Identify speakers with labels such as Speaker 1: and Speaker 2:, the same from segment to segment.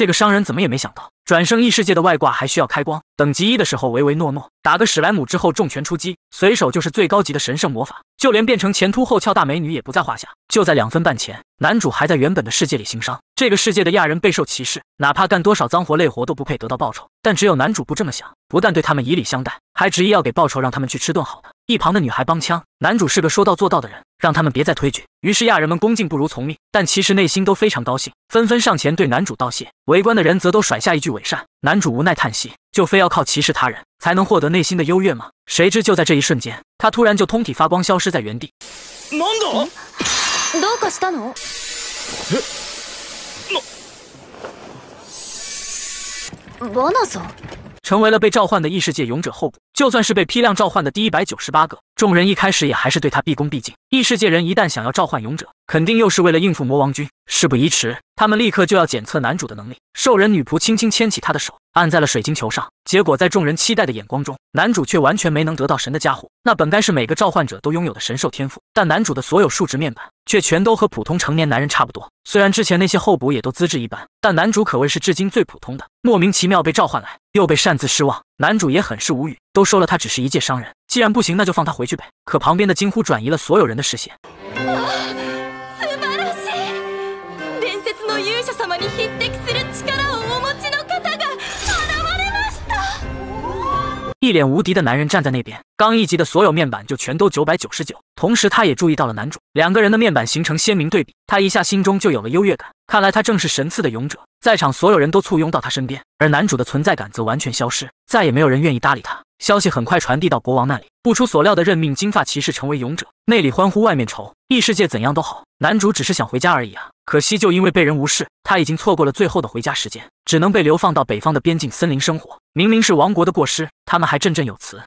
Speaker 1: 这个商人怎么也没想到，转生异世界的外挂还需要开光。等级一的时候唯唯诺诺，打个史莱姆之后重拳出击，随手就是最高级的神圣魔法，就连变成前凸后翘大美女也不在话下。就在两分半前，男主还在原本的世界里行商。这个世界的亚人备受歧视，哪怕干多少脏活累活都不配得到报酬。但只有男主不这么想，不但对他们以礼相待。还执意要给报酬，让他们去吃顿好的。一旁的女孩帮腔，男主是个说到做到的人，让他们别再推举。于是亚人们恭敬不如从命，但其实内心都非常高兴，纷纷上前对男主道谢。围观的人则都甩下一句伪善。男主无奈叹息：就非要靠歧视他人，才能获得内心的优越吗？谁知就在这一瞬间，他突然就通体发光，消失在原地。成为了被召唤的异世界勇者后。就算是被批量召唤的第一百九十八个，众人一开始也还是对他毕恭毕敬。异世界人一旦想要召唤勇者，肯定又是为了应付魔王军。事不宜迟，他们立刻就要检测男主的能力。兽人女仆轻轻牵起他的手，按在了水晶球上。结果在众人期待的眼光中，男主却完全没能得到神的加护。那本该是每个召唤者都拥有的神兽天赋，但男主的所有数值面板却全都和普通成年男人差不多。虽然之前那些候补也都资质一般，但男主可谓是至今最普通的。莫名其妙被召唤来，又被擅自失望。男主也很是无语，都说了他只是一介商人，既然不行，那就放他回去呗。可旁边的惊呼转移了所有人的视线。一脸无敌的男人站在那边，刚一级的所有面板就全都九百九十九。同时，他也注意到了男主，两个人的面板形成鲜明对比，他一下心中就有了优越感。看来他正是神赐的勇者，在场所有人都簇拥到他身边，而男主的存在感则完全消失，再也没有人愿意搭理他。消息很快传递到国王那里，不出所料的任命金发骑士成为勇者。内里欢呼，外面愁。异世界怎样都好，男主只是想回家而已啊！可惜就因为被人无视，他已经错过了最后的回家时间，只能被流放到北方的边境森林生活。明明是王国的过失。他们还振振有词。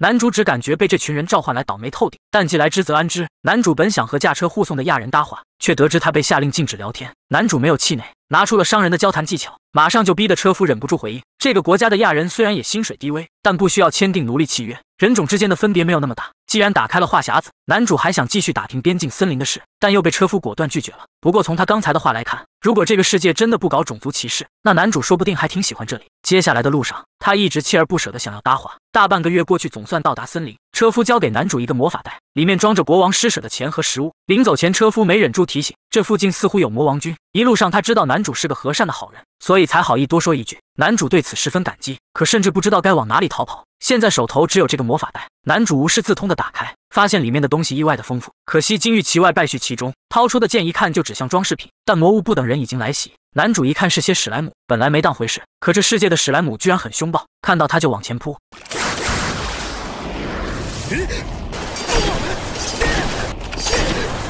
Speaker 1: 男主只感觉被这群人召唤来倒霉透顶，但既来之则安之。男主本想和驾车护送的亚人搭话，却得知他被下令禁止聊天。男主没有气馁，拿出了商人的交谈技巧，马上就逼得车夫忍不住回应。这个国家的亚人虽然也薪水低微，但不需要签订奴隶契约。人种之间的分别没有那么大。既然打开了话匣子，男主还想继续打听边境森林的事，但又被车夫果断拒绝了。不过从他刚才的话来看，如果这个世界真的不搞种族歧视，那男主说不定还挺喜欢这里。接下来的路上，他一直锲而不舍的想要搭话。大半个月过去，总算到达森林。车夫交给男主一个魔法袋，里面装着国王施舍的钱和食物。临走前，车夫没忍住提醒：“这附近似乎有魔王军。”一路上，他知道男主是个和善的好人，所以才好意多说一句。男主对此十分感激，可甚至不知道该往哪里逃跑。现在手头只有这个魔法袋，男主无师自通地打开，发现里面的东西意外的丰富。可惜金玉其外败絮其中，掏出的剑一看就指向装饰品。但魔物不等人，已经来袭。男主一看是些史莱姆，本来没当回事，可这世界的史莱姆居然很凶暴，看到他就往前扑。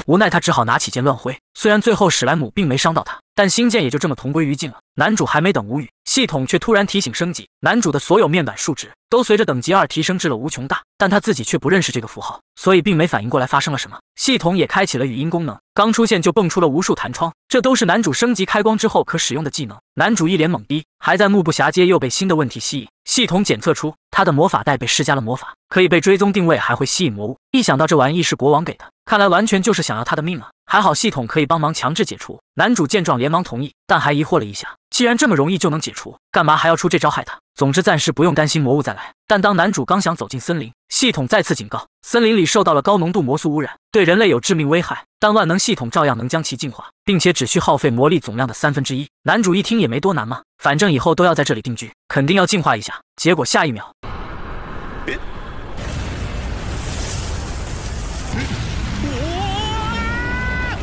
Speaker 1: 无奈，他只好拿起剑乱挥。虽然最后史莱姆并没伤到他。但星舰也就这么同归于尽了。男主还没等无语，系统却突然提醒升级，男主的所有面板数值都随着等级二提升至了无穷大，但他自己却不认识这个符号，所以并没反应过来发生了什么。系统也开启了语音功能，刚出现就蹦出了无数弹窗，这都是男主升级开光之后可使用的技能。男主一脸懵逼，还在目不暇接，又被新的问题吸引。系统检测出他的魔法袋被施加了魔法，可以被追踪定位，还会吸引魔物。一想到这玩意是国王给的，看来完全就是想要他的命啊！还好系统可以帮忙强制解除。男主见状连忙同意，但还疑惑了一下：既然这么容易就能解除，干嘛还要出这招害他？总之暂时不用担心魔物再来。但当男主刚想走进森林，系统再次警告：森林里受到了高浓度魔素污染，对人类有致命危害。但万能系统照样能将其净化，并且只需耗费魔力总量的三分之一。男主一听也没多难嘛，反正以后都要在这里定居，肯定要进化一下。结果下一秒。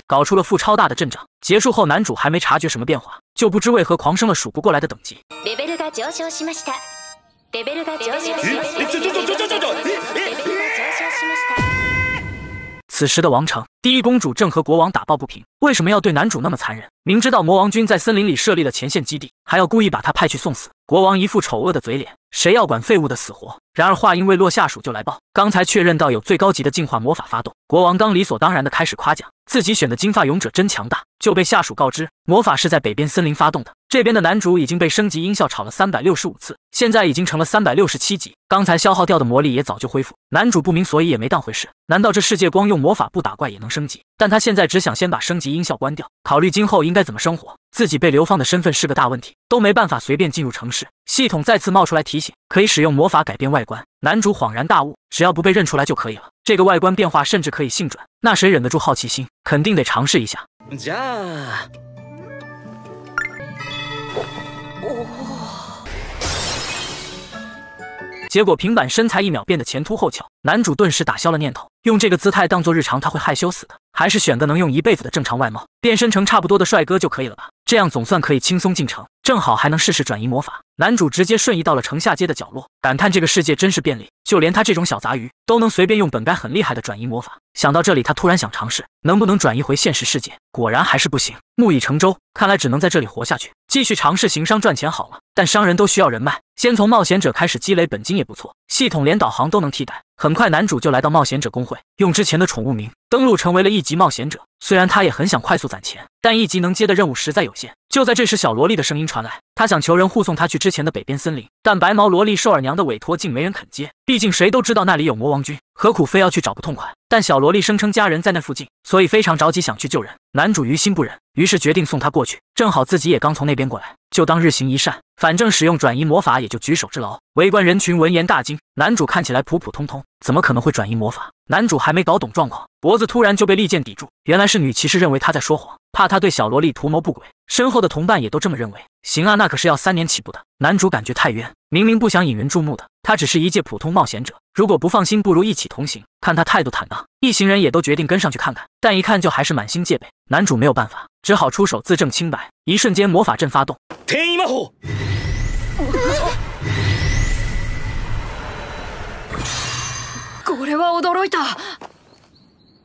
Speaker 1: 搞出了副超大的阵仗。结束后，男主还没察觉什么变化，就不知为何狂升了数不过来的等级。此时的王城，第一公主正和国王打抱不平：“为什么要对男主那么残忍？明知道魔王军在森林里设立了前线基地，还要故意把他派去送死。”国王一副丑恶的嘴脸：“谁要管废物的死活？”然而话音未落，下属就来报，刚才确认到有最高级的进化魔法发动。国王刚理所当然的开始夸奖。自己选的金发勇者真强大。就被下属告知，魔法是在北边森林发动的。这边的男主已经被升级音效吵了三百六十五次，现在已经成了三百六十七级。刚才消耗掉的魔力也早就恢复。男主不明所以，也没当回事。难道这世界光用魔法不打怪也能升级？但他现在只想先把升级音效关掉，考虑今后应该怎么生活。自己被流放的身份是个大问题，都没办法随便进入城市。系统再次冒出来提醒，可以使用魔法改变外观。男主恍然大悟，只要不被认出来就可以了。这个外观变化甚至可以性转，那谁忍得住好奇心？肯定得尝试一下。结果平板身材一秒变得前凸后翘，男主顿时打消了念头。用这个姿态当做日常，他会害羞死的。还是选个能用一辈子的正常外貌，变身成差不多的帅哥就可以了吧？这样总算可以轻松进城，正好还能试试转移魔法。男主直接瞬移到了城下街的角落，感叹这个世界真是便利，就连他这种小杂鱼都能随便用本该很厉害的转移魔法。想到这里，他突然想尝试能不能转移回现实世界，果然还是不行。木已成舟，看来只能在这里活下去，继续尝试行商赚钱好了。但商人都需要人脉，先从冒险者开始积累本金也不错。系统连导航都能替代。很快，男主就来到冒险者工会，用之前的宠物名登录，成为了一级冒险者。虽然他也很想快速攒钱，但一级能接的任务实在有限。就在这时，小萝莉的声音传来，她想求人护送她去之前的北边森林，但白毛萝莉兽耳娘的委托竟没人肯接，毕竟谁都知道那里有魔王军，何苦非要去找不痛快？但小萝莉声称家人在那附近，所以非常着急想去救人。男主于心不忍，于是决定送她过去，正好自己也刚从那边过来，就当日行一善。反正使用转移魔法也就举手之劳，围观人群闻言大惊。男主看起来普普通通，怎么可能会转移魔法？男主还没搞懂状况，脖子突然就被利剑抵住。原来是女骑士认为他在说谎，怕他对小萝莉图谋不轨。身后的同伴也都这么认为。行啊，那可是要三年起步的。男主感觉太冤，明明不想引人注目的，他只是一介普通冒险者。如果不放心，不如一起同行。看他态度坦荡，一行人也都决定跟上去看看。但一看就还是满心戒备。男主没有办法，只好出手自证清白。一瞬间，魔法阵发动。天衣马虎。我。これは驚いた。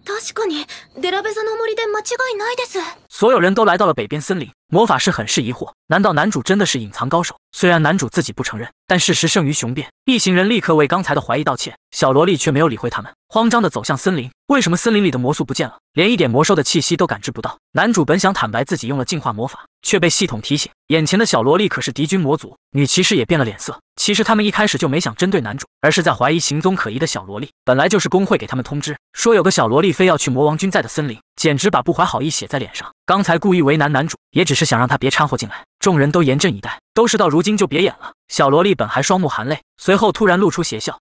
Speaker 1: 確かにデラベザの森で間違いないです。所有人都来到了北边森林。魔法师很是疑惑，难道男主真的是隐藏高手？虽然男主自己不承认，但事实胜于雄辩。一行人立刻为刚才的怀疑道歉，小萝莉却没有理会他们，慌张地走向森林。为什么森林里的魔素不见了？连一点魔兽的气息都感知不到。男主本想坦白自己用了进化魔法，却被系统提醒，眼前的小萝莉可是敌军魔族。女骑士也变了脸色。其实他们一开始就没想针对男主，而是在怀疑行踪可疑的小萝莉。本来就是工会给他们通知，说有个小萝莉非要去魔王军在的森林，简直把不怀好意写在脸上。刚才故意为难男主，也只是想让他别掺和进来。众人都严阵以待，都是到如今就别演了。小萝莉本还双目含泪，随后突然露出邪笑。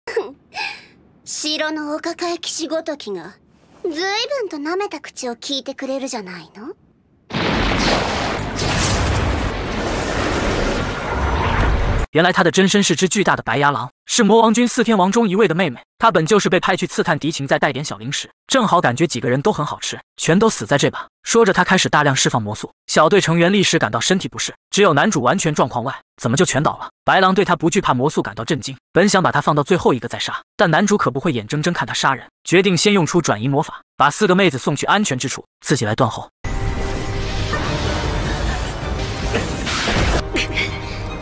Speaker 1: 原来他的真身是只巨大的白牙狼，是魔王军四天王中一位的妹妹。她本就是被派去刺探敌情，再带点小零食。正好感觉几个人都很好吃，全都死在这吧。说着，他开始大量释放魔素，小队成员立时感到身体不适，只有男主完全状况外，怎么就全倒了？白狼对他不惧怕魔素感到震惊，本想把他放到最后一个再杀，但男主可不会眼睁睁看他杀人，决定先用出转移魔法，把四个妹子送去安全之处，自己来断后。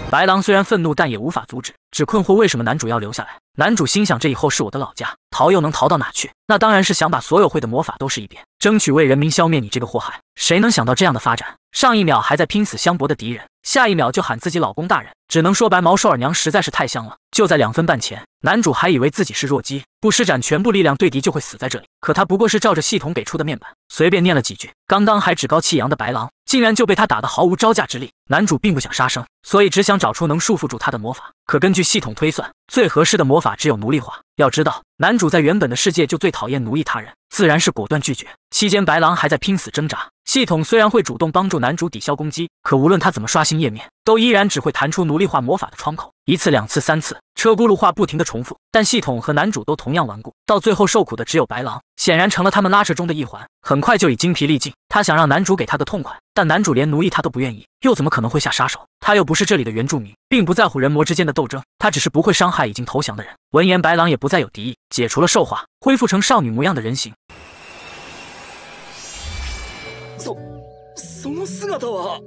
Speaker 1: 白狼虽然愤怒，但也无法阻止，只困惑为什么男主要留下来。男主心想：这以后是我的老家，逃又能逃到哪去？那当然是想把所有会的魔法都试一遍，争取为人民消灭你这个祸害。谁能想到这样的发展？上一秒还在拼死相搏的敌人，下一秒就喊自己老公大人，只能说白毛瘦耳娘实在是太香了。就在两分半前，男主还以为自己是弱鸡，不施展全部力量对敌就会死在这里。可他不过是照着系统给出的面板随便念了几句，刚刚还趾高气扬的白狼，竟然就被他打得毫无招架之力。男主并不想杀生，所以只想找出能束缚住他的魔法。可根据系统推算，最合适的魔法只有奴隶化。要知道，男主在原本的世界就最讨厌奴役他人，自然是果断拒绝。期间，白狼还在拼死挣扎。系统虽然会主动帮助男主抵消攻击，可无论他怎么刷新页面。都依然只会弹出奴隶化魔法的窗口，一次、两次、三次，车轱辘话不停的重复，但系统和男主都同样顽固，到最后受苦的只有白狼，显然成了他们拉扯中的一环，很快就已精疲力尽。他想让男主给他个痛快，但男主连奴役他都不愿意，又怎么可能会下杀手？他又不是这里的原住民，并不在乎人魔之间的斗争，他只是不会伤害已经投降的人。闻言，白狼也不再有敌意，解除了兽化，恢复成少女模样的人形。そ、その姿は。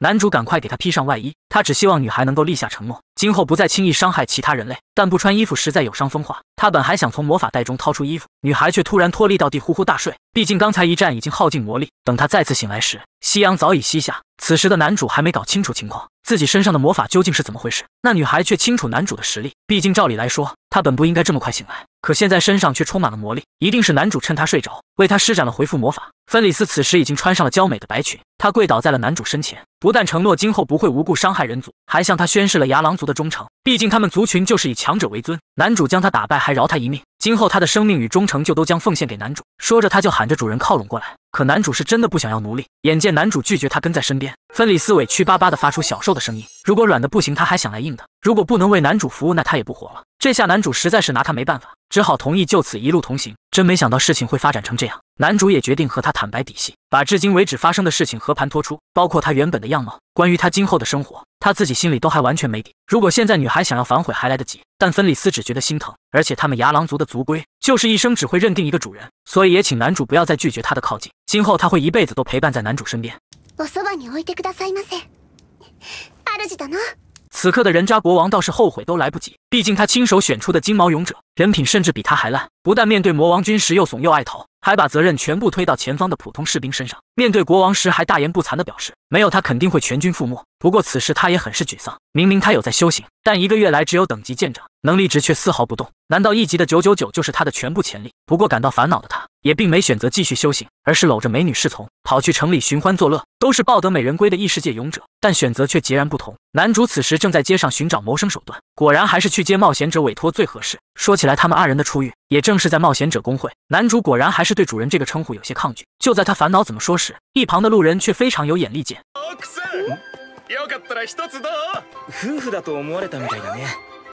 Speaker 1: 男主赶快给她披上外衣，他只希望女孩能够立下承诺，今后不再轻易伤害其他人类。但不穿衣服实在有伤风化，他本还想从魔法袋中掏出衣服，女孩却突然脱力到地，呼呼大睡。毕竟刚才一战已经耗尽魔力，等他再次醒来时，夕阳早已西下。此时的男主还没搞清楚情况。自己身上的魔法究竟是怎么回事？那女孩却清楚男主的实力，毕竟照理来说，她本不应该这么快醒来，可现在身上却充满了魔力，一定是男主趁她睡着为她施展了回复魔法。芬里斯此时已经穿上了娇美的白裙，她跪倒在了男主身前，不但承诺今后不会无故伤害人族，还向他宣誓了牙狼族的忠诚。毕竟他们族群就是以强者为尊，男主将他打败还饶他一命。今后他的生命与忠诚就都将奉献给男主。说着，他就喊着主人靠拢过来。可男主是真的不想要奴隶。眼见男主拒绝他跟在身边，芬里斯委屈巴巴地发出小兽的声音。如果软的不行，他还想来硬的。如果不能为男主服务，那他也不活了。这下男主实在是拿他没办法，只好同意就此一路同行。真没想到事情会发展成这样。男主也决定和他坦白底细，把至今为止发生的事情和盘托出，包括他原本的样貌，关于他今后的生活。他自己心里都还完全没底。如果现在女孩想要反悔还来得及，但芬里斯只觉得心疼，而且他们牙狼族的族规就是一生只会认定一个主人，所以也请男主不要再拒绝他的靠近，今后他会一辈子都陪伴在男主身边。此刻的人渣国王倒是后悔都来不及，毕竟他亲手选出的金毛勇者人品甚至比他还烂，不但面对魔王军时又怂又爱逃，还把责任全部推到前方的普通士兵身上。面对国王时还大言不惭的表示，没有他肯定会全军覆没。不过此时他也很是沮丧，明明他有在修行，但一个月来只有等级见长，能力值却丝毫不动。难道一级的九九九就是他的全部潜力？不过感到烦恼的他。也并没选择继续修行，而是搂着美女侍从跑去城里寻欢作乐。都是抱得美人归的异世界勇者，但选择却截然不同。男主此时正在街上寻找谋生手段，果然还是去接冒险者委托最合适。说起来，他们二人的初遇也正是在冒险者工会。男主果然还是对主人这个称呼有些抗拒。就在他烦恼怎么说时，一旁的路人却非常有眼力见。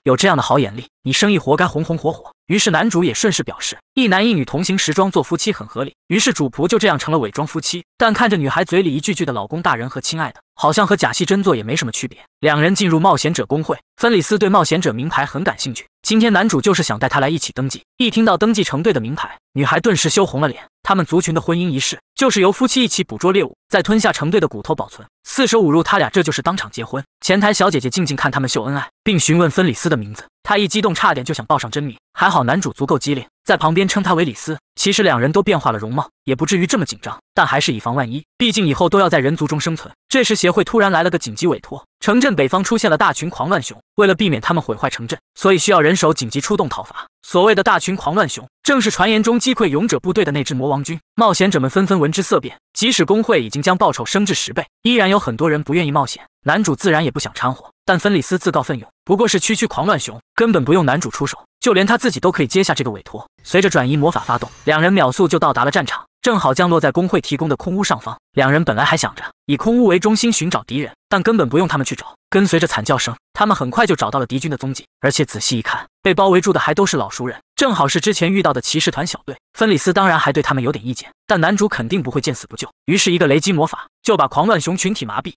Speaker 1: 有这样的好眼力，你生意活该红红火火。于是男主也顺势表示，一男一女同行时装做夫妻很合理。于是主仆就这样成了伪装夫妻。但看着女孩嘴里一句句的“老公大人”和“亲爱的”，好像和假戏真做也没什么区别。两人进入冒险者工会，芬里斯对冒险者名牌很感兴趣。今天男主就是想带她来一起登记。一听到登记成对的名牌，女孩顿时羞红了脸。他们族群的婚姻仪式，就是由夫妻一起捕捉猎物，再吞下成对的骨头保存。四舍五入，他俩这就是当场结婚。前台小姐姐静静看他们秀恩爱，并询问芬里斯的名字。她一激动，差点就想报上真名，还好男主足够机灵，在旁边称他为李斯。其实两人都变化了容貌，也不至于这么紧张，但还是以防万一，毕竟以后都要在人族中生存。这时协会突然来了个紧急委托。城镇北方出现了大群狂乱熊，为了避免他们毁坏城镇，所以需要人手紧急出动讨伐。所谓的大群狂乱熊，正是传言中击溃勇者部队的那只魔王军。冒险者们纷纷闻之色变，即使工会已经将报酬升至十倍，依然有很多人不愿意冒险。男主自然也不想掺和，但芬里斯自告奋勇。不过是区区狂乱熊，根本不用男主出手。就连他自己都可以接下这个委托。随着转移魔法发动，两人秒速就到达了战场，正好降落在工会提供的空屋上方。两人本来还想着以空屋为中心寻找敌人，但根本不用他们去找。跟随着惨叫声，他们很快就找到了敌军的踪迹，而且仔细一看，被包围住的还都是老熟人，正好是之前遇到的骑士团小队。芬里斯当然还对他们有点意见，但男主肯定不会见死不救，于是一个雷击魔法就把狂乱熊群体麻痹。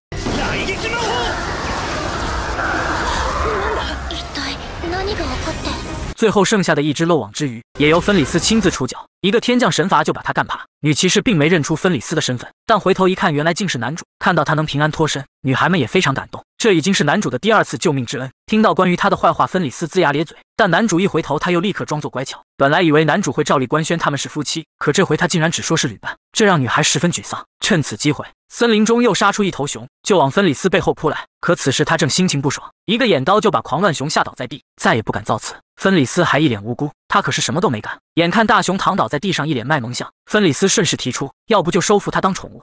Speaker 1: 最后剩下的一只漏网之鱼，也由芬里斯亲自出脚，一个天降神罚就把他干趴。女骑士并没认出芬里斯的身份，但回头一看，原来竟是男主。看到他能平安脱身，女孩们也非常感动。这已经是男主的第二次救命之恩。听到关于他的坏话，芬里斯龇牙咧嘴，但男主一回头，他又立刻装作乖巧。本来以为男主会照例官宣他们是夫妻，可这回他竟然只说是旅伴，这让女孩十分沮丧。趁此机会，森林中又杀出一头熊，就往芬里斯背后扑来。可此时他正心情不爽，一个眼刀就把狂乱熊吓倒在地，再也不敢造次。芬里斯还一脸无辜，他可是什么都没干。眼看大熊躺倒在地上，一脸卖萌相，芬里斯顺势提出，要不就收服他当宠物。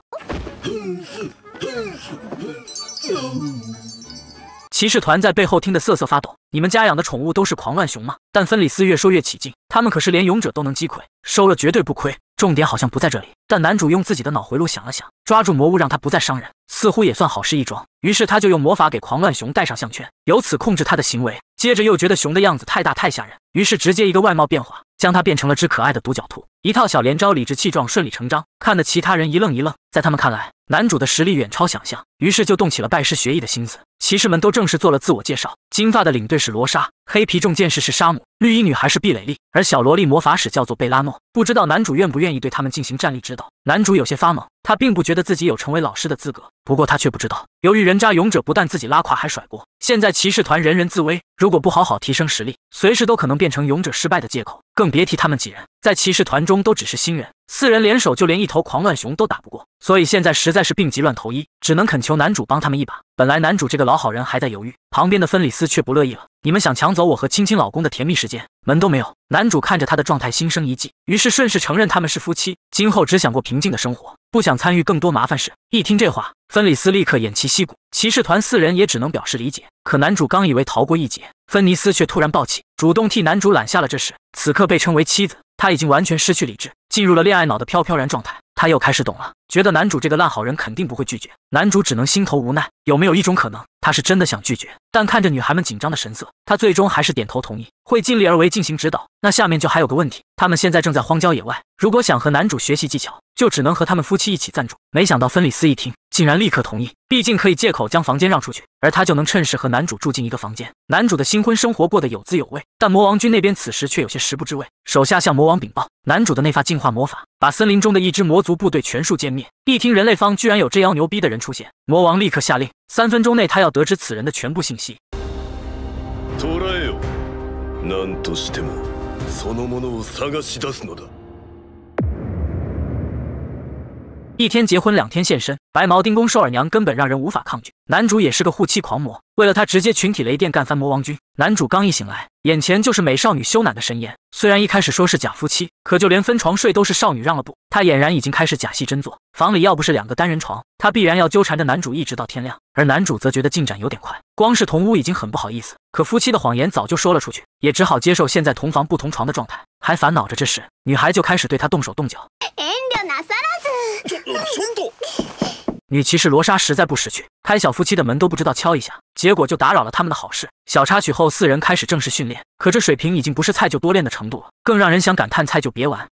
Speaker 1: 骑士团在背后听得瑟瑟发抖：你们家养的宠物都是狂乱熊吗？但芬里斯越说越起劲，他们可是连勇者都能击溃，收了绝对不亏。重点好像不在这里，但男主用自己的脑回路想了想，抓住魔物让他不再伤人，似乎也算好事一桩。于是他就用魔法给狂乱熊戴上项圈，由此控制他的行为。接着又觉得熊的样子太大太吓人，于是直接一个外貌变化，将它变成了只可爱的独角兔。一套小连招，理直气壮，顺理成章，看得其他人一愣一愣。在他们看来，男主的实力远超想象，于是就动起了拜师学艺的心思。骑士们都正式做了自我介绍：金发的领队是罗莎，黑皮重剑士是沙姆，绿衣女孩是碧蕾丽，而小萝莉魔法使叫做贝拉诺。不知道男主愿不愿意对他们进行战力指导？男主有些发懵。他并不觉得自己有成为老师的资格，不过他却不知道，由于人渣勇者不但自己拉垮，还甩锅，现在骑士团人人自危，如果不好好提升实力，随时都可能变成勇者失败的借口，更别提他们几人在骑士团中都只是新人，四人联手就连一头狂乱熊都打不过，所以现在实在是病急乱投医，只能恳求男主帮他们一把。本来男主这个老好人还在犹豫，旁边的芬里斯却不乐意了：“你们想抢走我和亲亲老公的甜蜜时间？”门都没有。男主看着他的状态，心生一计，于是顺势承认他们是夫妻，今后只想过平静的生活，不想参与更多麻烦事。一听这话，芬里斯立刻偃旗息鼓，骑士团四人也只能表示理解。可男主刚以为逃过一劫，芬尼斯却突然暴起，主动替男主揽下了这事。此刻被称为妻子，他已经完全失去理智，进入了恋爱脑的飘飘然状态。他又开始懂了，觉得男主这个烂好人肯定不会拒绝。男主只能心头无奈。有没有一种可能？他是真的想拒绝，但看着女孩们紧张的神色，他最终还是点头同意，会尽力而为进行指导。那下面就还有个问题，他们现在正在荒郊野外，如果想和男主学习技巧。就只能和他们夫妻一起暂住。没想到芬里斯一听，竟然立刻同意。毕竟可以借口将房间让出去，而他就能趁势和男主住进一个房间。男主的新婚生活过得有滋有味，但魔王军那边此时却有些食不知味。手下向魔王禀报，男主的那发净化魔法把森林中的一支魔族部队全数歼灭。一听人类方居然有这样牛逼的人出现，魔王立刻下令，三分钟内他要得知此人的全部信息。一天结婚，两天现身，白毛丁公瘦耳娘根本让人无法抗拒。男主也是个护妻狂魔，为了他直接群体雷电干翻魔王军。男主刚一醒来，眼前就是美少女羞赧的神颜。虽然一开始说是假夫妻，可就连分床睡都是少女让了步，他俨然已经开始假戏真做。房里要不是两个单人床，他必然要纠缠着男主一直到天亮。而男主则觉得进展有点快，光是同屋已经很不好意思，可夫妻的谎言早就说了出去，也只好接受现在同房不同床的状态，还烦恼着这事，女孩就开始对他动手动脚。女骑士罗莎实在不识趣，开小夫妻的门都不知道敲一下，结果就打扰了他们的好事。小插曲后，四人开始正式训练，可这水平已经不是菜就多练的程度了，更让人想感叹：菜就别玩。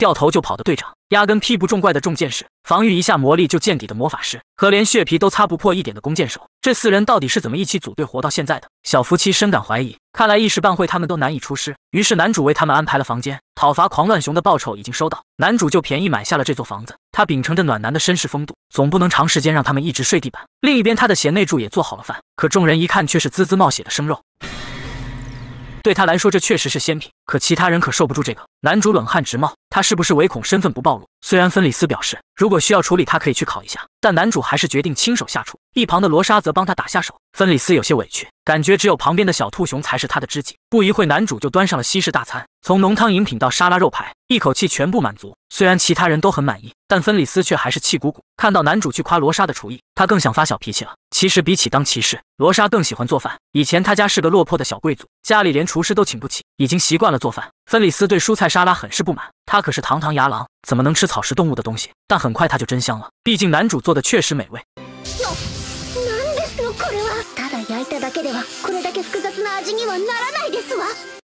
Speaker 1: 掉头就跑的队长，压根劈不中怪的重剑士，防御一下魔力就见底的魔法师和连血皮都擦不破一点的弓箭手，这四人到底是怎么一起组队活到现在的？小夫妻深感怀疑，看来一时半会他们都难以出师。于是男主为他们安排了房间。讨伐狂乱熊的报酬已经收到，男主就便宜买下了这座房子。他秉承着暖男的绅士风度，总不能长时间让他们一直睡地板。另一边他的贤内助也做好了饭，可众人一看却是滋滋冒血的生肉。对他来说，这确实是仙品，可其他人可受不住这个。男主冷汗直冒，他是不是唯恐身份不暴露？虽然芬里斯表示如果需要处理，他可以去考一下，但男主还是决定亲手下厨。一旁的罗莎则帮他打下手，芬里斯有些委屈，感觉只有旁边的小兔熊才是他的知己。不一会，男主就端上了西式大餐，从浓汤饮品到沙拉肉排，一口气全部满足。虽然其他人都很满意，但芬里斯却还是气鼓鼓。看到男主去夸罗莎的厨艺，他更想发小脾气了。其实比起当骑士，罗莎更喜欢做饭。以前他家是个落魄的小贵族，家里连厨师都请不起，已经习惯了做饭。芬里斯对蔬菜沙拉很是不满，他可是堂堂牙狼，怎么能吃草食动物的东西？但很快他就真香了，毕竟男主做的确实美味。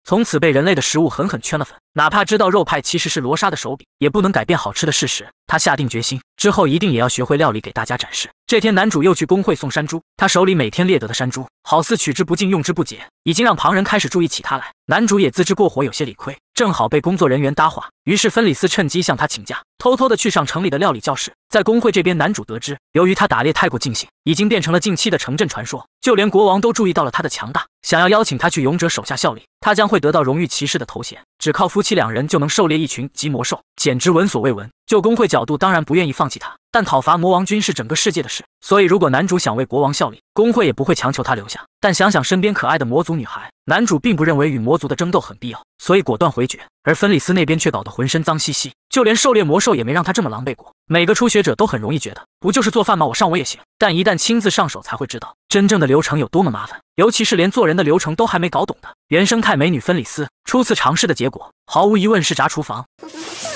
Speaker 1: 从此被人类的食物狠狠圈了粉，哪怕知道肉派其实是罗莎的手笔，也不能改变好吃的事实。他下定决心，之后一定也要学会料理给大家展示。这天，男主又去工会送山猪，他手里每天猎得的山猪，好似取之不尽用之不竭，已经让旁人开始注意起他来。男主也自知过火，有些理亏。正好被工作人员搭话，于是芬里斯趁机向他请假，偷偷的去上城里的料理教室。在工会这边，男主得知，由于他打猎太过尽兴，已经变成了近期的城镇传说，就连国王都注意到了他的强大，想要邀请他去勇者手下效力，他将会得到荣誉骑士的头衔，只靠夫妻两人就能狩猎一群级魔兽，简直闻所未闻。就工会角度，当然不愿意放弃他。但讨伐魔王军是整个世界的事，所以如果男主想为国王效力，工会也不会强求他留下。但想想身边可爱的魔族女孩，男主并不认为与魔族的争斗很必要，所以果断回绝。而芬里斯那边却搞得浑身脏兮兮，就连狩猎魔兽也没让他这么狼狈过。每个初学者都很容易觉得，不就是做饭吗？我上我也行。但一旦亲自上手，才会知道真正的流程有多么麻烦。尤其是连做人的流程都还没搞懂的原生态美女芬里斯，初次尝试的结果，毫无疑问是炸厨房。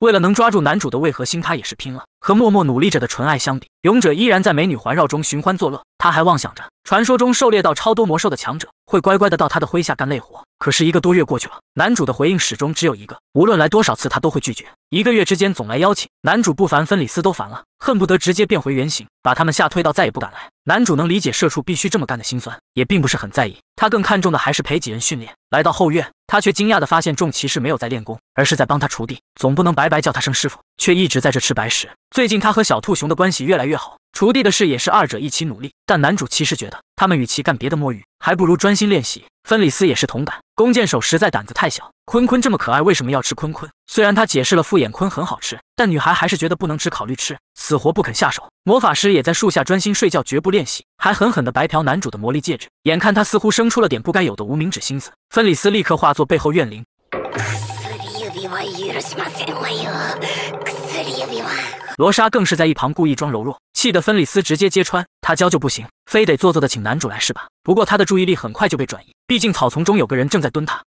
Speaker 1: 为了能抓住男主的为何心，他也是拼了。和默默努力着的纯爱相比，勇者依然在美女环绕中寻欢作乐。他还妄想着，传说中狩猎到超多魔兽的强者，会乖乖的到他的麾下干累活。可是，一个多月过去了，男主的回应始终只有一个，无论来多少次，他都会拒绝。一个月之间总来邀请，男主不烦，芬里斯都烦了，恨不得直接变回原形，把他们吓退到再也不敢来。男主能理解社畜必须这么干的心酸，也并不是很在意。他更看重的还是陪几人训练。来到后院，他却惊讶的发现，众骑士没有在练功，而是在帮他锄地。总不能白白叫他声师傅，却一直在这吃白食。最近他和小兔熊的关系越来越好，锄地的事也是二者一起努力。但男主其实觉得，他们与其干别的摸鱼，还不如专心练习。芬里斯也是同感，弓箭手实在胆子太小。坤坤这么可爱，为什么要吃坤坤？虽然他解释了复眼坤很好吃，但女孩还是觉得不能吃，考虑吃，死活不肯下手。魔法师也在树下专心睡觉，绝不练习，还狠狠的白嫖男主的魔力戒指。眼看他似乎生出了点不该有的无名指心思，芬里斯立刻化作背后怨灵。罗莎更是在一旁故意装柔弱，气得芬里斯直接揭穿他教就不行，非得做作的请男主来是吧？不过他的注意力很快就被转移，毕竟草丛中有个人正在蹲他。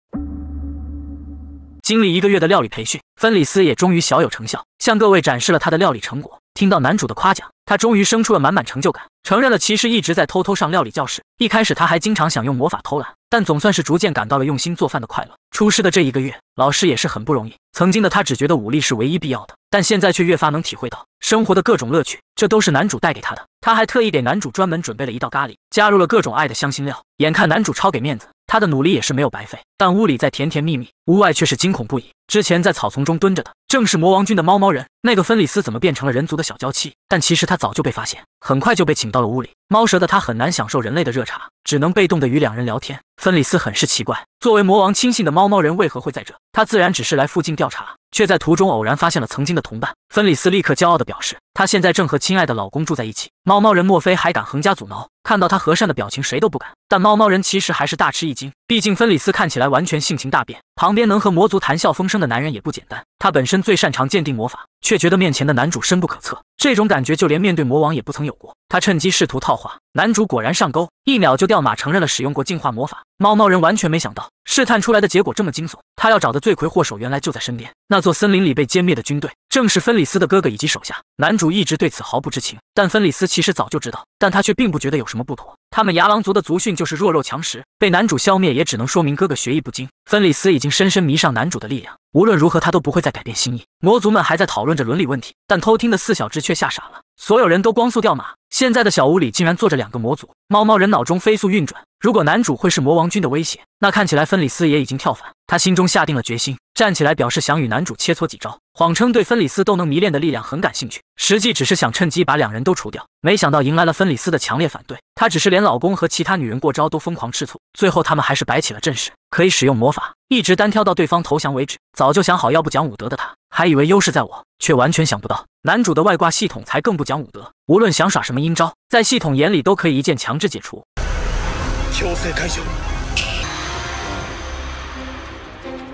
Speaker 1: 经历一个月的料理培训，芬里斯也终于小有成效，向各位展示了他的料理成果。听到男主的夸奖，他终于生出了满满成就感，承认了其实一直在偷偷上料理教室。一开始他还经常想用魔法偷懒，但总算是逐渐感到了用心做饭的快乐。出师的这一个月，老师也是很不容易。曾经的他只觉得武力是唯一必要的，但现在却越发能体会到生活的各种乐趣，这都是男主带给他的。他还特意给男主专门准备了一道咖喱，加入了各种爱的香辛料。眼看男主超给面子。他的努力也是没有白费，但屋里在甜甜蜜蜜，屋外却是惊恐不已。之前在草丛中蹲着的，正是魔王军的猫猫人。那个芬里斯怎么变成了人族的小娇妻？但其实他早就被发现，很快就被请到了屋里。猫蛇的他很难享受人类的热茶，只能被动的与两人聊天。芬里斯很是奇怪，作为魔王亲信的猫猫人，为何会在这？他自然只是来附近调查，却在途中偶然发现了曾经的同伴。芬里斯立刻骄傲的表示，他现在正和亲爱的老公住在一起。猫猫人莫非还敢横加阻挠？看到他和善的表情，谁都不敢。但猫猫人其实还是大吃一惊。毕竟芬里斯看起来完全性情大变，旁边能和魔族谈笑风生的男人也不简单。他本身最擅长鉴定魔法，却觉得面前的男主深不可测，这种感觉就连面对魔王也不曾有过。他趁机试图套话，男主果然上钩，一秒就掉马，承认了使用过进化魔法。猫猫人完全没想到，试探出来的结果这么惊悚。他要找的罪魁祸首原来就在身边。那座森林里被歼灭的军队，正是芬里斯的哥哥以及手下。男主一直对此毫不知情，但芬里斯其实早就知道，但他却并不觉得有什么不妥。他们牙狼族的族训就是弱肉强食，被男主消灭也只能说明哥哥学艺不精。芬里斯已经深深迷上男主的力量，无论如何他都不会再改变心意。魔族们还在讨论着伦理问题，但偷听的四小只却吓傻了。所有人都光速掉马。现在的小屋里竟然坐着两个魔族猫猫人，脑中飞速运转。如果男主会是魔王军的威胁，那看起来芬里斯也已经跳反。他心中下定了决心，站起来表示想与男主切磋几招，谎称对芬里斯都能迷恋的力量很感兴趣，实际只是想趁机把两人都除掉。没想到迎来了芬里斯的强烈反对，他只是连老公和其他女人过招都疯狂吃醋。最后他们还是摆起了阵势，可以使用魔法，一直单挑到对方投降为止。早就想好要不讲武德的他。还以为优势在我，却完全想不到男主的外挂系统才更不讲武德。无论想耍什么阴招，在系统眼里都可以一键强制解除。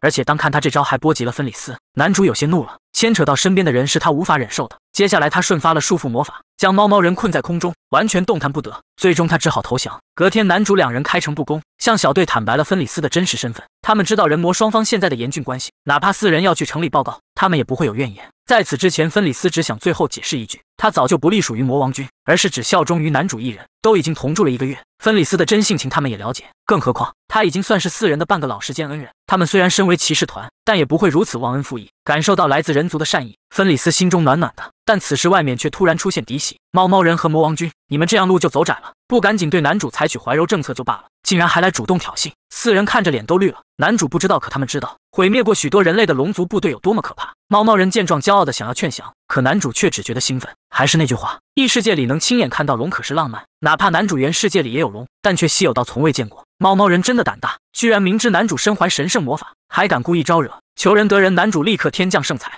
Speaker 1: 而且，当看他这招还波及了芬里斯，男主有些怒了。牵扯到身边的人是他无法忍受的。接下来，他瞬发了束缚魔法，将猫猫人困在空中，完全动弹不得。最终，他只好投降。隔天，男主两人开诚布公，向小队坦白了芬里斯的真实身份。他们知道人魔双方现在的严峻关系。哪怕四人要去城里报告，他们也不会有怨言。在此之前，芬里斯只想最后解释一句：他早就不隶属于魔王军，而是只效忠于男主一人。都已经同住了一个月，芬里斯的真性情他们也了解。更何况他已经算是四人的半个老时间恩人。他们虽然身为骑士团，但也不会如此忘恩负义。感受到来自人族的善意，芬里斯心中暖暖的。但此时外面却突然出现敌袭，猫猫人和魔王军，你们这样路就走窄了。不赶紧对男主采取怀柔政策就罢了。竟然还来主动挑衅，四人看着脸都绿了。男主不知道，可他们知道，毁灭过许多人类的龙族部队有多么可怕。猫猫人见状，骄傲的想要劝降，可男主却只觉得兴奋。还是那句话，异世界里能亲眼看到龙可是浪漫，哪怕男主原世界里也有龙，但却稀有到从未见过。猫猫人真的胆大，居然明知男主身怀神圣魔法，还敢故意招惹。求人得人，男主立刻天降圣裁。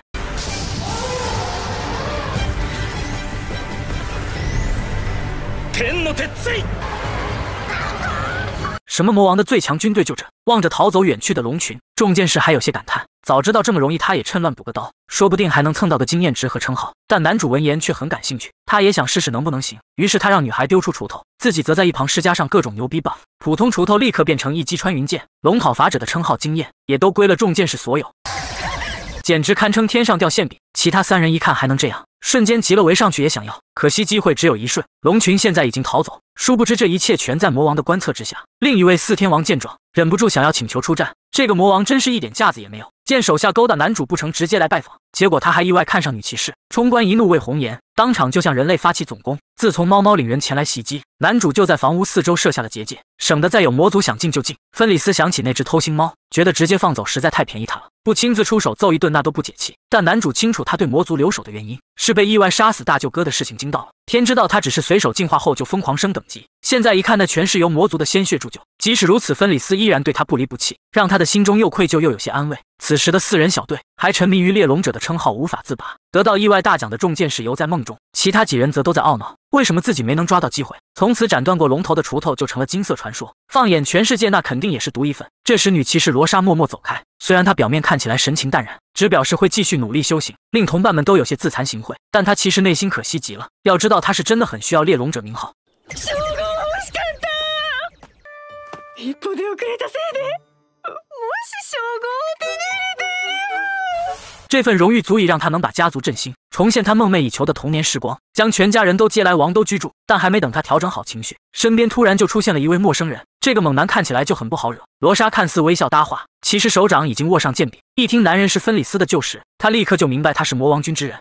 Speaker 1: 天の铁锤。什么魔王的最强军队就这？望着逃走远去的龙群，众剑士还有些感叹：早知道这么容易，他也趁乱补个刀，说不定还能蹭到个经验值和称号。但男主闻言却很感兴趣，他也想试试能不能行。于是他让女孩丢出锄头，自己则在一旁施加上各种牛逼 buff，普通锄头立刻变成一击穿云剑，龙讨伐者的称号、经验也都归了众剑士所有。简直堪称天上掉馅饼。其他三人一看还能这样，瞬间急了，围上去也想要。可惜机会只有一瞬，龙群现在已经逃走。殊不知这一切全在魔王的观测之下。另一位四天王见状，忍不住想要请求出战。这个魔王真是一点架子也没有，见手下勾搭男主不成，直接来拜访。结果他还意外看上女骑士，冲冠一怒为红颜，当场就向人类发起总攻。自从猫猫领人前来袭击男主，就在房屋四周设下了结界，省得再有魔族想进就进。芬里斯想起那只偷腥猫，觉得直接放走实在太便宜他了。不亲自出手揍一顿，那都不解气。但男主清楚他对魔族留守的原因，是被意外杀死大舅哥的事情惊到了。天知道他只是随手进化后就疯狂升等级，现在一看那全是由魔族的鲜血铸就。即使如此，芬里斯依然对他不离不弃，让他的心中又愧疚又有些安慰。此时的四人小队还沉迷于猎龙者的称号无法自拔，得到意外大奖的重剑士犹在梦中，其他几人则都在懊恼。为什么自己没能抓到机会？从此斩断过龙头的锄头就成了金色传说。放眼全世界，那肯定也是独一份。这时，女骑士罗莎默默走开。虽然她表面看起来神情淡然，只表示会继续努力修行，令同伴们都有些自惭形秽，但她其实内心可惜极了。要知道，她是真的很需要猎龙者名号。这份荣誉足以让他能把家族振兴，重现他梦寐以求的童年时光，将全家人都接来王都居住。但还没等他调整好情绪，身边突然就出现了一位陌生人。这个猛男看起来就很不好惹。罗莎看似微笑搭话，其实手掌已经握上剑柄。一听男人是芬里斯的旧识，他立刻就明白他是魔王军之人。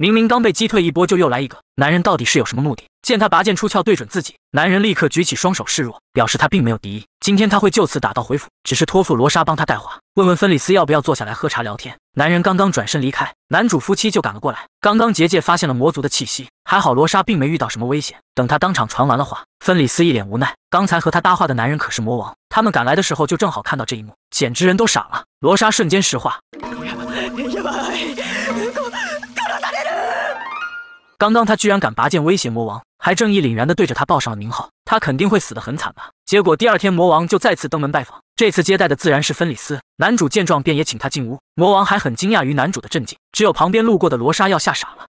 Speaker 1: 明明刚被击退一波，就又来一个男人，到底是有什么目的？见他拔剑出鞘对准自己，男人立刻举起双手示弱，表示他并没有敌意。今天他会就此打道回府，只是托付罗莎帮他带话，问问芬里斯要不要坐下来喝茶聊天。男人刚刚转身离开，男主夫妻就赶了过来。刚刚结界发现了魔族的气息，还好罗莎并没遇到什么危险。等他当场传完了话，芬里斯一脸无奈，刚才和他搭话的男人可是魔王，他们赶来的时候就正好看到这一幕，简直人都傻了。罗莎瞬间石化，刚刚他居然敢拔剑威胁魔王，还正义凛然地对着他报上了名号，他肯定会死得很惨吧。结果第二天，魔王就再次登门拜访。这次接待的自然是芬里斯。男主见状，便也请他进屋。魔王还很惊讶于男主的镇静，只有旁边路过的罗莎要吓傻了。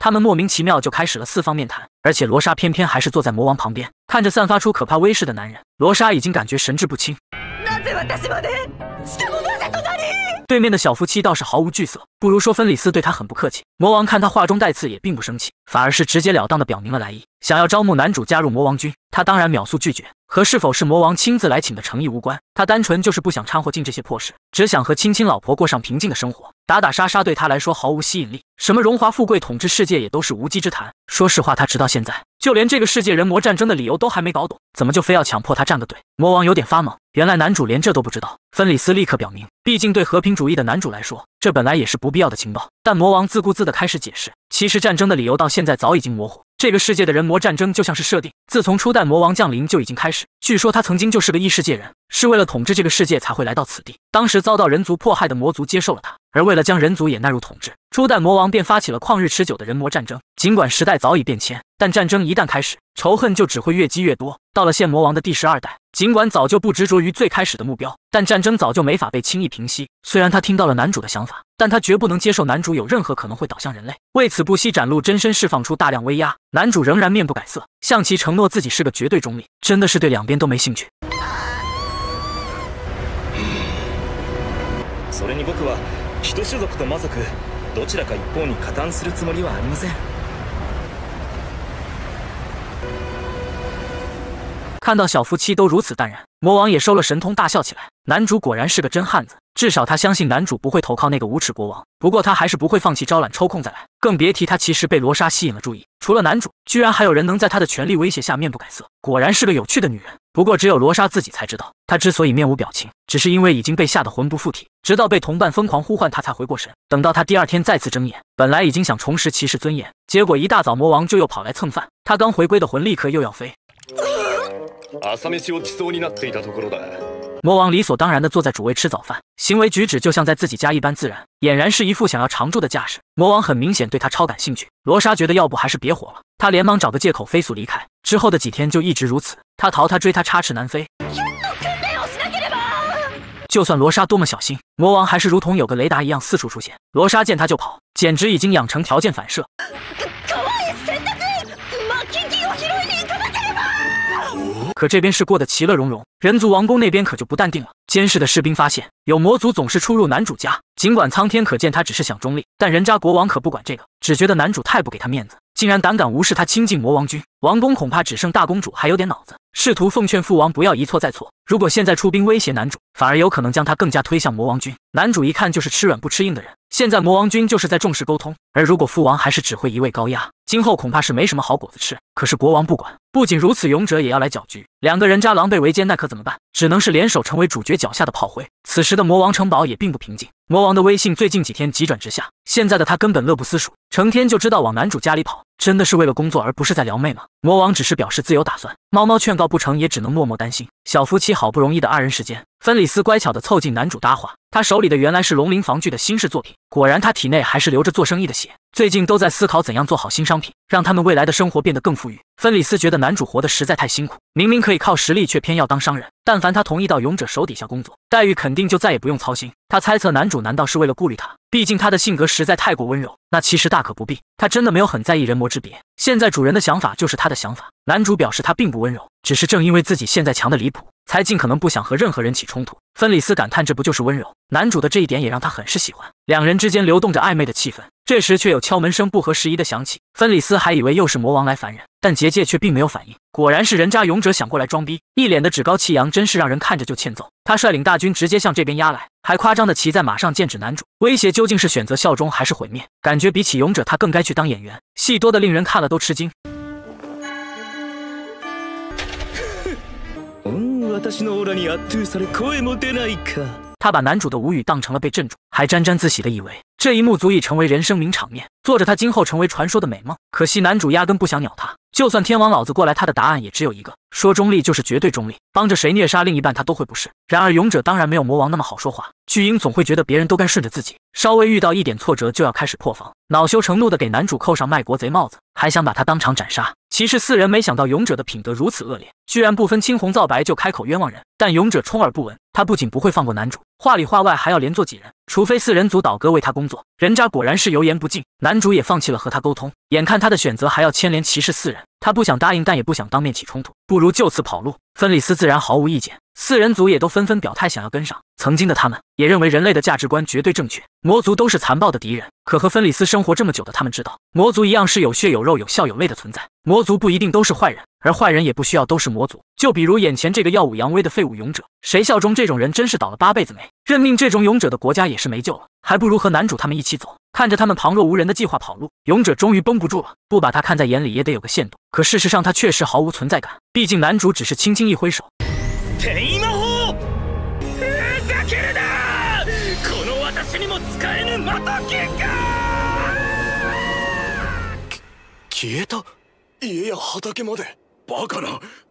Speaker 1: 他们莫名其妙就开始了四方面谈，而且罗莎偏偏还是坐在魔王旁边，看着散发出可怕威势的男人，罗莎已经感觉神志不清。对面的小夫妻倒是毫无惧色，不如说芬里斯对他很不客气。魔王看他话中带刺，也并不生气，反而是直截了当的表明了来意，想要招募男主加入魔王军。他当然秒速拒绝，和是否是魔王亲自来请的诚意无关，他单纯就是不想掺和进这些破事，只想和亲亲老婆过上平静的生活，打打杀杀对他来说毫无吸引力。什么荣华富贵统治世界也都是无稽之谈。说实话，他直到现在。就连这个世界人魔战争的理由都还没搞懂，怎么就非要强迫他站个队？魔王有点发懵。原来男主连这都不知道。芬里斯立刻表明，毕竟对和平主义的男主来说，这本来也是不必要的情报。但魔王自顾自地开始解释：其实战争的理由到现在早已经模糊。这个世界的人魔战争就像是设定，自从初代魔王降临就已经开始。据说他曾经就是个异世界人，是为了统治这个世界才会来到此地。当时遭到人族迫害的魔族接受了他，而为了将人族也纳入统治，初代魔王便发起了旷日持久的人魔战争。尽管时代早已变迁。但战争一旦开始，仇恨就只会越积越多。到了现魔王的第十二代，尽管早就不执着于最开始的目标，但战争早就没法被轻易平息。虽然他听到了男主的想法，但他绝不能接受男主有任何可能会倒向人类。为此，不惜展露真身，释放出大量威压。男主仍然面不改色，向其承诺自己是个绝对中立，真的是对两边都没兴趣。看到小夫妻都如此淡然，魔王也收了神通，大笑起来。男主果然是个真汉子，至少他相信男主不会投靠那个无耻国王。不过他还是不会放弃招揽，抽空再来。更别提他其实被罗莎吸引了注意，除了男主，居然还有人能在他的权力威胁下面不改色，果然是个有趣的女人。不过只有罗莎自己才知道，她之所以面无表情，只是因为已经被吓得魂不附体。直到被同伴疯狂呼唤，她才回过神。等到她第二天再次睁眼，本来已经想重拾骑士尊严，结果一大早魔王就又跑来蹭饭，她刚回归的魂立刻又要飞。魔王理所当然地坐在主位吃早饭，行为举止就像在自己家一般自然，俨然是一副想要常住的架势。魔王很明显对他超感兴趣，罗莎觉得要不还是别活了，他连忙找个借口飞速离开。之后的几天就一直如此，他逃他追他插翅难飞。就算罗莎多么小心，魔王还是如同有个雷达一样四处出现。罗莎见他就跑，简直已经养成条件反射。可这边是过得其乐融融，人族王宫那边可就不淡定了。监视的士兵发现有魔族总是出入男主家，尽管苍天可见他只是想中立，但人渣国王可不管这个。只觉得男主太不给他面子，竟然胆敢无视他亲近魔王军。王宫恐怕只剩大公主还有点脑子，试图奉劝父王不要一错再错。如果现在出兵威胁男主，反而有可能将他更加推向魔王军。男主一看就是吃软不吃硬的人，现在魔王军就是在重视沟通，而如果父王还是只会一味高压，今后恐怕是没什么好果子吃。可是国王不管，不仅如此，勇者也要来搅局，两个人渣狼狈为奸，那可怎么办？只能是联手成为主角脚下的炮灰。此时的魔王城堡也并不平静，魔王的威信最近几天急转直下，现在的他根本乐不思蜀。成天就知道往男主家里跑，真的是为了工作，而不是在撩妹吗？魔王只是表示自有打算，猫猫劝告不成，也只能默默担心。小夫妻好不容易的二人时间。芬里斯乖巧地凑近男主搭话，他手里的原来是龙鳞防具的新式作品。果然，他体内还是流着做生意的血，最近都在思考怎样做好新商品，让他们未来的生活变得更富裕。芬里斯觉得男主活得实在太辛苦，明明可以靠实力，却偏要当商人。但凡他同意到勇者手底下工作，待遇肯定就再也不用操心。他猜测男主难道是为了顾虑他？毕竟他的性格实在太过温柔。那其实大可不必，他真的没有很在意人魔之别。现在主人的想法就是他的想法。男主表示他并不温柔，只是正因为自己现在强的离谱。才尽可能不想和任何人起冲突。芬里斯感叹：“这不就是温柔男主的这一点，也让他很是喜欢。”两人之间流动着暧昧的气氛。这时，却有敲门声不合时宜的响起。芬里斯还以为又是魔王来烦人，但结界却并没有反应。果然是人渣勇者想过来装逼，一脸的趾高气扬，真是让人看着就欠揍。他率领大军直接向这边压来，还夸张的骑在马上，剑指男主，威胁究竟是选择效忠还是毁灭？感觉比起勇者，他更该去当演员，戏多的令人看了都吃惊。他把男主的无语当成了被镇住，还沾沾自喜的以为这一幕足以成为人生名场面，做着他今后成为传说的美梦。可惜男主压根不想鸟他，就算天王老子过来，他的答案也只有一个：说中立就是绝对中立，帮着谁虐杀另一半他都会不是。然而勇者当然没有魔王那么好说话，巨婴总会觉得别人都该顺着自己，稍微遇到一点挫折就要开始破防，恼羞成怒的给男主扣上卖国贼帽子。还想把他当场斩杀，骑士四人没想到勇者的品德如此恶劣，居然不分青红皂白就开口冤枉人。但勇者充耳不闻，他不仅不会放过男主，话里话外还要连坐几人，除非四人组倒戈为他工作。人渣果然是油盐不进，男主也放弃了和他沟通。眼看他的选择还要牵连骑士四人。他不想答应，但也不想当面起冲突，不如就此跑路。芬里斯自然毫无意见，四人组也都纷纷表态，想要跟上。曾经的他们也认为人类的价值观绝对正确，魔族都是残暴的敌人。可和芬里斯生活这么久的他们知道，魔族一样是有血有肉、有笑有泪的存在。魔族不一定都是坏人，而坏人也不需要都是魔族。就比如眼前这个耀武扬威的废物勇者，谁效忠这种人，真是倒了八辈子霉。任命这种勇者的国家也是没救了，还不如和男主他们一起走，看着他们旁若无人的计划跑路，勇者终于绷不住了，不把他看在眼里也得有个限度。可事实上他确实毫无存在感，毕竟男主只是轻轻一挥手。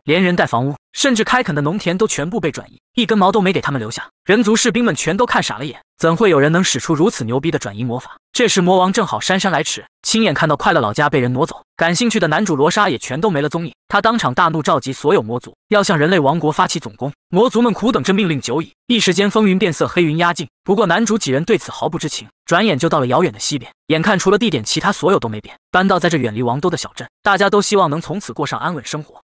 Speaker 1: 连人带房屋，甚至开垦的农田都全部被转移，一根毛都没给他们留下。人族士兵们全都看傻了眼，怎会有人能使出如此牛逼的转移魔法？这时魔王正好姗姗来迟，亲眼看到快乐老家被人挪走，感兴趣的男主罗莎也全都没了踪影。他当场大怒，召集所有魔族，要向人类王国发起总攻。魔族们苦等这命令久矣，一时间风云变色，黑云压境。不过男主几人对此毫不知情，转眼就到了遥远的西边，眼看除了地点，其他所有都没变。搬到在这远离王都的小镇，大家都希望能从此过上安稳生活。